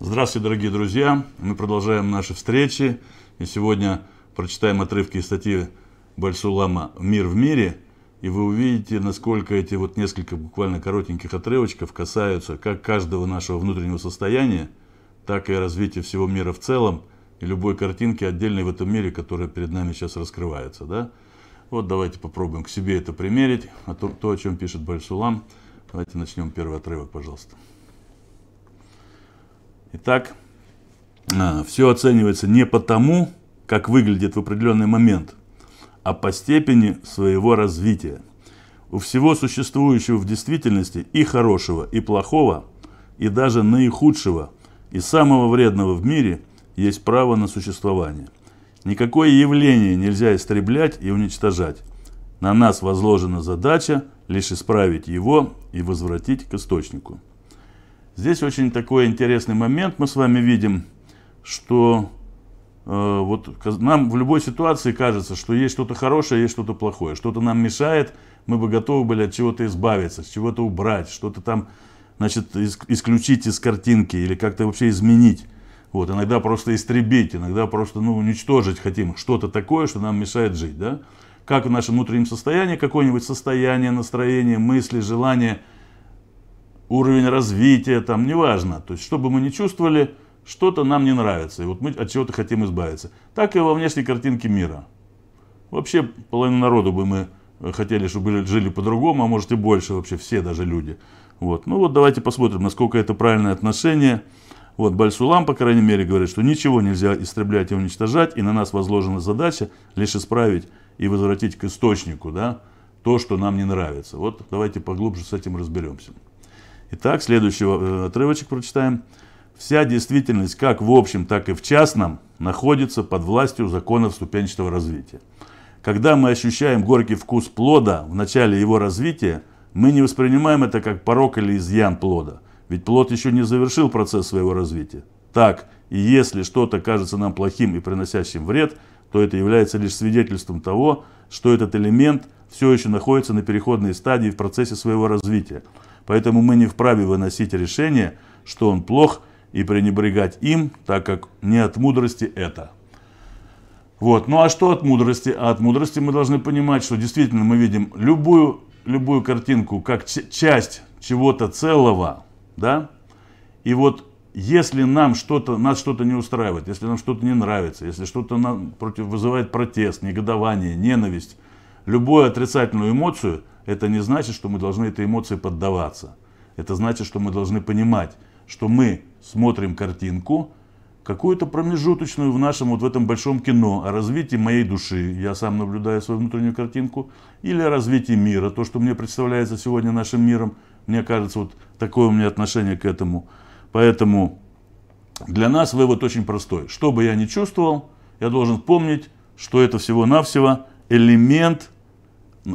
Здравствуйте, дорогие друзья! Мы продолжаем наши встречи. И сегодня прочитаем отрывки из статьи Бальсулама «Мир в мире». И вы увидите, насколько эти вот несколько буквально коротеньких отрывочков касаются как каждого нашего внутреннего состояния, так и развития всего мира в целом и любой картинки отдельной в этом мире, которая перед нами сейчас раскрывается. Да? Вот давайте попробуем к себе это примерить, а то, то о чем пишет Бальсулам. Давайте начнем первый отрывок, пожалуйста. Итак, а, все оценивается не по тому, как выглядит в определенный момент, а по степени своего развития. У всего существующего в действительности и хорошего, и плохого, и даже наихудшего, и самого вредного в мире есть право на существование. Никакое явление нельзя истреблять и уничтожать. На нас возложена задача лишь исправить его и возвратить к источнику. Здесь очень такой интересный момент мы с вами видим, что э, вот нам в любой ситуации кажется, что есть что-то хорошее, есть что-то плохое, что-то нам мешает, мы бы готовы были от чего-то избавиться, с чего-то убрать, что-то там, значит, исключить из картинки или как-то вообще изменить. Вот, иногда просто истребить, иногда просто ну, уничтожить хотим что-то такое, что нам мешает жить. Да? Как в нашем внутреннем состоянии, какое-нибудь состояние, настроение, мысли, желание – уровень развития, там, неважно. То есть, что бы мы ни чувствовали, что-то нам не нравится, и вот мы от чего-то хотим избавиться. Так и во внешней картинке мира. Вообще, половину народу бы мы э, хотели, чтобы жили, жили по-другому, а может и больше вообще, все даже люди. Вот. Ну вот давайте посмотрим, насколько это правильное отношение. Вот Бальсулам, по крайней мере, говорит, что ничего нельзя истреблять и уничтожать, и на нас возложена задача лишь исправить и возвратить к источнику да, то, что нам не нравится. Вот давайте поглубже с этим разберемся. Итак, следующий э, отрывочек прочитаем. Вся действительность, как в общем, так и в частном, находится под властью законов ступенчатого развития. Когда мы ощущаем горький вкус плода в начале его развития, мы не воспринимаем это как порог или изъян плода, ведь плод еще не завершил процесс своего развития. Так, и если что-то кажется нам плохим и приносящим вред, то это является лишь свидетельством того, что этот элемент все еще находится на переходной стадии в процессе своего развития – Поэтому мы не вправе выносить решение, что он плох, и пренебрегать им, так как не от мудрости это. Вот. Ну а что от мудрости? А от мудрости мы должны понимать, что действительно мы видим любую, любую картинку как часть чего-то целого, да? И вот если нам что-то, нас что-то не устраивает, если нам что-то не нравится, если что-то против, вызывает протест, негодование, ненависть, любую отрицательную эмоцию – это не значит, что мы должны этой эмоции поддаваться. Это значит, что мы должны понимать, что мы смотрим картинку, какую-то промежуточную в нашем вот в этом большом кино о развитии моей души, я сам наблюдаю свою внутреннюю картинку, или о развитии мира, то, что мне представляется сегодня нашим миром, мне кажется, вот такое у меня отношение к этому. Поэтому для нас вывод очень простой. Что бы я ни чувствовал, я должен помнить, что это всего-навсего элемент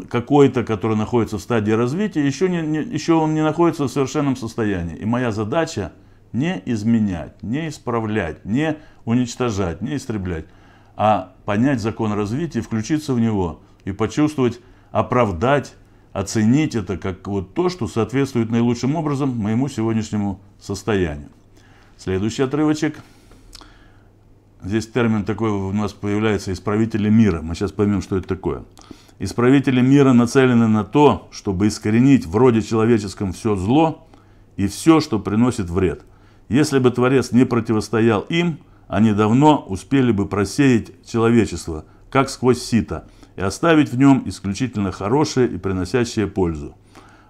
какой-то, который находится в стадии развития, еще, не, не, еще он не находится в совершенном состоянии. И моя задача не изменять, не исправлять, не уничтожать, не истреблять, а понять закон развития, включиться в него и почувствовать, оправдать, оценить это как вот то, что соответствует наилучшим образом моему сегодняшнему состоянию. Следующий отрывочек. Здесь термин такой у нас появляется «исправители мира». Мы сейчас поймем, что это такое. Исправители мира нацелены на то, чтобы искоренить в роде человеческом все зло и все, что приносит вред. Если бы Творец не противостоял им, они давно успели бы просеять человечество, как сквозь сито, и оставить в нем исключительно хорошее и приносящее пользу.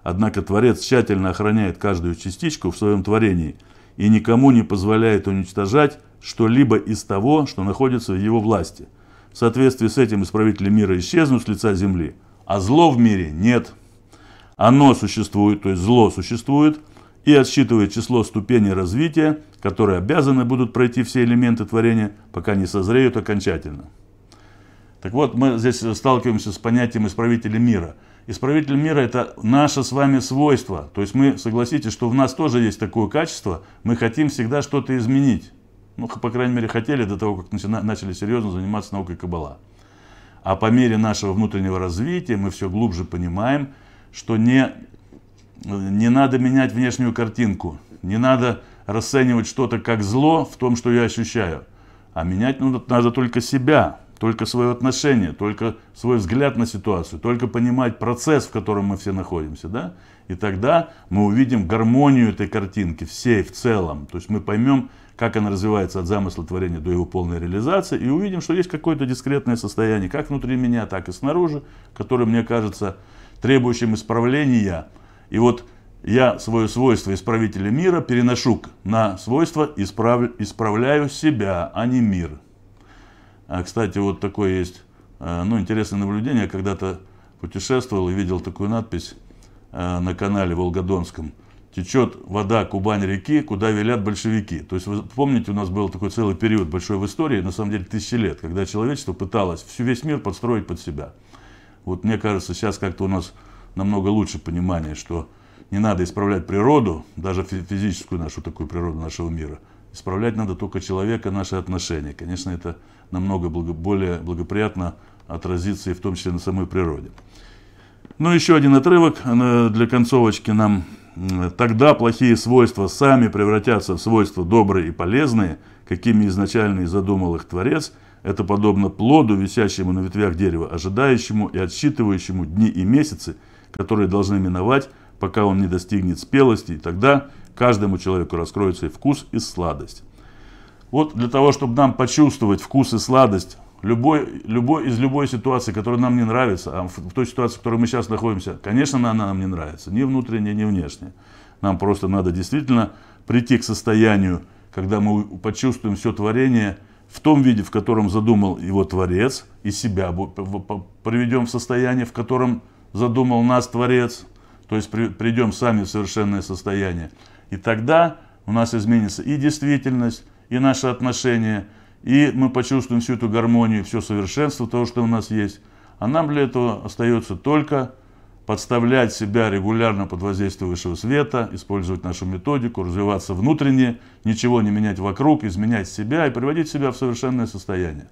Однако Творец тщательно охраняет каждую частичку в своем творении и никому не позволяет уничтожать что-либо из того, что находится в его власти – в соответствии с этим исправители мира исчезнут с лица земли, а зло в мире нет. Оно существует, то есть зло существует, и отсчитывает число ступеней развития, которые обязаны будут пройти все элементы творения, пока не созреют окончательно. Так вот, мы здесь сталкиваемся с понятием исправителя мира. Исправитель мира – это наше с вами свойство. То есть мы, согласитесь, что в нас тоже есть такое качество, мы хотим всегда что-то изменить. Ну, по крайней мере, хотели до того, как начали серьезно заниматься наукой Каббала. А по мере нашего внутреннего развития мы все глубже понимаем, что не, не надо менять внешнюю картинку, не надо расценивать что-то как зло в том, что я ощущаю, а менять ну, надо только себя, только свое отношение, только свой взгляд на ситуацию, только понимать процесс, в котором мы все находимся, да? И тогда мы увидим гармонию этой картинки, всей, в целом. То есть мы поймем, как она развивается от замысла творения до его полной реализации, и увидим, что есть какое-то дискретное состояние, как внутри меня, так и снаружи, которое, мне кажется, требующим исправления. И вот я свое свойство исправителя мира переношу на свойство исправ... исправляю себя, а не мир. А, кстати, вот такое есть, э, ну, интересное наблюдение. Я когда-то путешествовал и видел такую надпись э, на канале Волгодонском. Течет вода Кубань-реки, куда велят большевики. То есть, вы помните, у нас был такой целый период большой в истории, на самом деле тысячи лет, когда человечество пыталось всю весь мир подстроить под себя. Вот мне кажется, сейчас как-то у нас намного лучше понимание, что не надо исправлять природу, даже физическую нашу такую природу нашего мира – Исправлять надо только человека, наши отношения. Конечно, это намного благо, более благоприятно отразится и в том числе на самой природе. Ну, еще один отрывок э, для концовочки нам. Э, тогда плохие свойства сами превратятся в свойства добрые и полезные, какими изначально и задумал их Творец. Это подобно плоду, висящему на ветвях дерева, ожидающему и отсчитывающему дни и месяцы, которые должны миновать, пока он не достигнет спелости, и тогда Каждому человеку раскроется и вкус и сладость. Вот для того, чтобы нам почувствовать вкус и сладость любой, любой, из любой ситуации, которая нам не нравится, а в, в той ситуации, в которой мы сейчас находимся, конечно, она нам не нравится, ни внутренняя, ни внешняя. Нам просто надо действительно прийти к состоянию, когда мы почувствуем все творение в том виде, в котором задумал его Творец, и себя приведем в состояние, в котором задумал нас Творец, то есть при, придем сами в совершенное состояние. И тогда у нас изменится и действительность, и наши отношения, и мы почувствуем всю эту гармонию, все совершенство того, что у нас есть. А нам для этого остается только подставлять себя регулярно под воздействие высшего света, использовать нашу методику, развиваться внутренне, ничего не менять вокруг, изменять себя и приводить себя в совершенное состояние.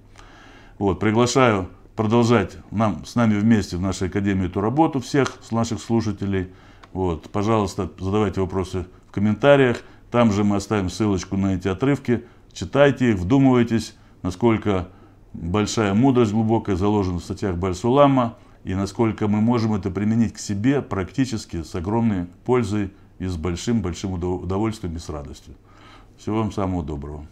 Вот, приглашаю продолжать нам, с нами вместе в нашей академии эту работу всех наших слушателей. Вот, пожалуйста, задавайте вопросы комментариях. Там же мы оставим ссылочку на эти отрывки. Читайте их, вдумывайтесь, насколько большая мудрость глубокая заложена в статьях Бальсулама и насколько мы можем это применить к себе практически с огромной пользой и с большим-большим удовольствием и с радостью. Всего вам самого доброго.